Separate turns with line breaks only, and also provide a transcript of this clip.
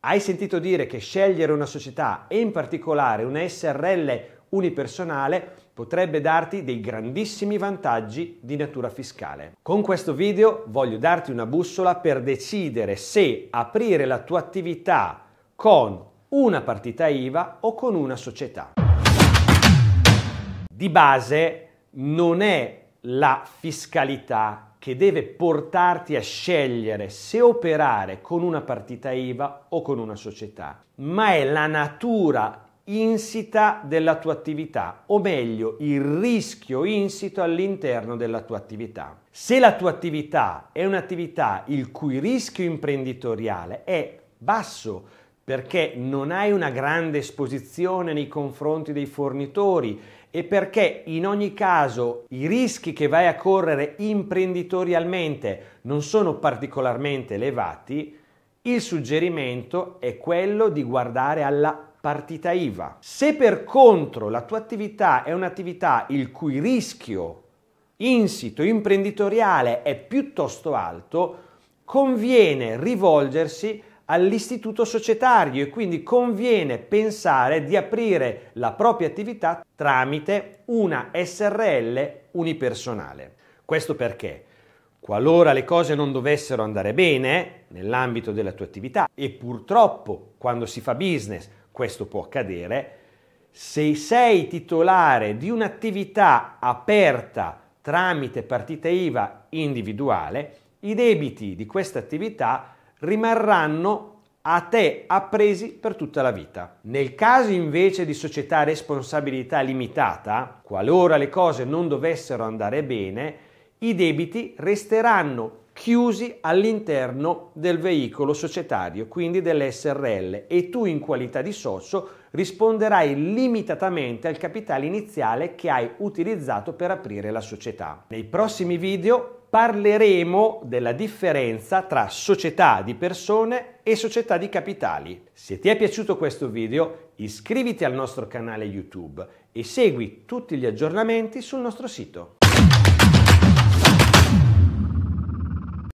Hai sentito dire che scegliere una società e in particolare una SRL unipersonale potrebbe darti dei grandissimi vantaggi di natura fiscale. Con questo video voglio darti una bussola per decidere se aprire la tua attività con una partita IVA o con una società. Di base non è la fiscalità che deve portarti a scegliere se operare con una partita IVA o con una società, ma è la natura insita della tua attività, o meglio il rischio insito all'interno della tua attività. Se la tua attività è un'attività il cui rischio imprenditoriale è basso, perché non hai una grande esposizione nei confronti dei fornitori e perché in ogni caso i rischi che vai a correre imprenditorialmente non sono particolarmente elevati, il suggerimento è quello di guardare alla partita IVA. Se per contro la tua attività è un'attività il cui rischio insito imprenditoriale è piuttosto alto, conviene rivolgersi all'istituto societario e quindi conviene pensare di aprire la propria attività tramite una SRL unipersonale. Questo perché? Qualora le cose non dovessero andare bene nell'ambito della tua attività, e purtroppo quando si fa business questo può accadere, se sei titolare di un'attività aperta tramite partita IVA individuale, i debiti di questa attività rimarranno a te appresi per tutta la vita. Nel caso invece di società a responsabilità limitata, qualora le cose non dovessero andare bene, i debiti resteranno chiusi all'interno del veicolo societario, quindi dell'SRL, e tu in qualità di socio risponderai limitatamente al capitale iniziale che hai utilizzato per aprire la società. Nei prossimi video parleremo della differenza tra società di persone e società di capitali. Se ti è piaciuto questo video iscriviti al nostro canale YouTube e segui tutti gli aggiornamenti sul nostro sito.